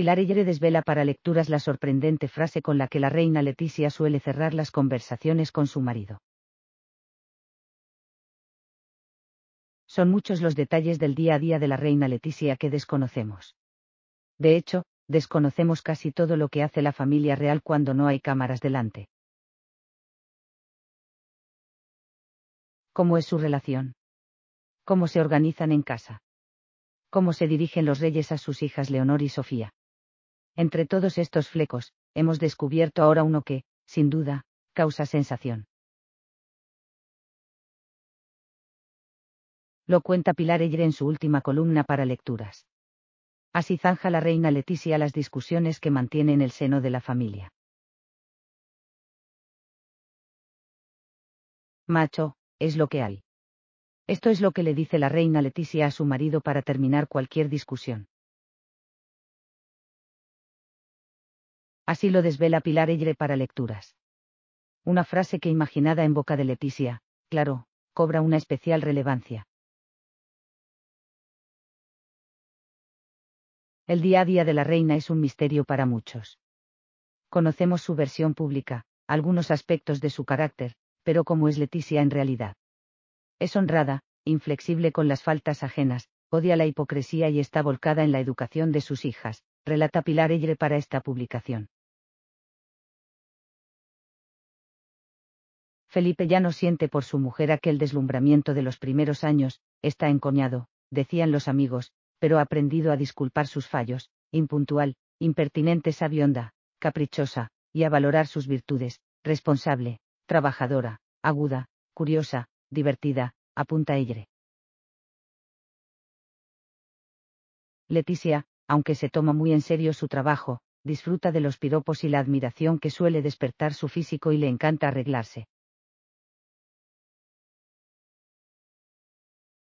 Pilar Eyre desvela para lecturas la sorprendente frase con la que la reina Leticia suele cerrar las conversaciones con su marido. Son muchos los detalles del día a día de la reina Leticia que desconocemos. De hecho, desconocemos casi todo lo que hace la familia real cuando no hay cámaras delante. ¿Cómo es su relación? ¿Cómo se organizan en casa? ¿Cómo se dirigen los reyes a sus hijas Leonor y Sofía? Entre todos estos flecos, hemos descubierto ahora uno que, sin duda, causa sensación. Lo cuenta Pilar Eyre en su última columna para lecturas. Así zanja la reina Leticia las discusiones que mantiene en el seno de la familia. Macho, es lo que hay. Esto es lo que le dice la reina Leticia a su marido para terminar cualquier discusión. Así lo desvela Pilar Eyre para lecturas. Una frase que imaginada en boca de Leticia, claro, cobra una especial relevancia. El día a día de la reina es un misterio para muchos. Conocemos su versión pública, algunos aspectos de su carácter, pero cómo es Leticia en realidad. Es honrada, inflexible con las faltas ajenas, odia la hipocresía y está volcada en la educación de sus hijas, relata Pilar Eyre para esta publicación. Felipe ya no siente por su mujer aquel deslumbramiento de los primeros años, está encoñado, decían los amigos, pero ha aprendido a disculpar sus fallos, impuntual, impertinente sabionda, caprichosa, y a valorar sus virtudes, responsable, trabajadora, aguda, curiosa, divertida, apunta Eyre. Leticia, aunque se toma muy en serio su trabajo, disfruta de los piropos y la admiración que suele despertar su físico y le encanta arreglarse.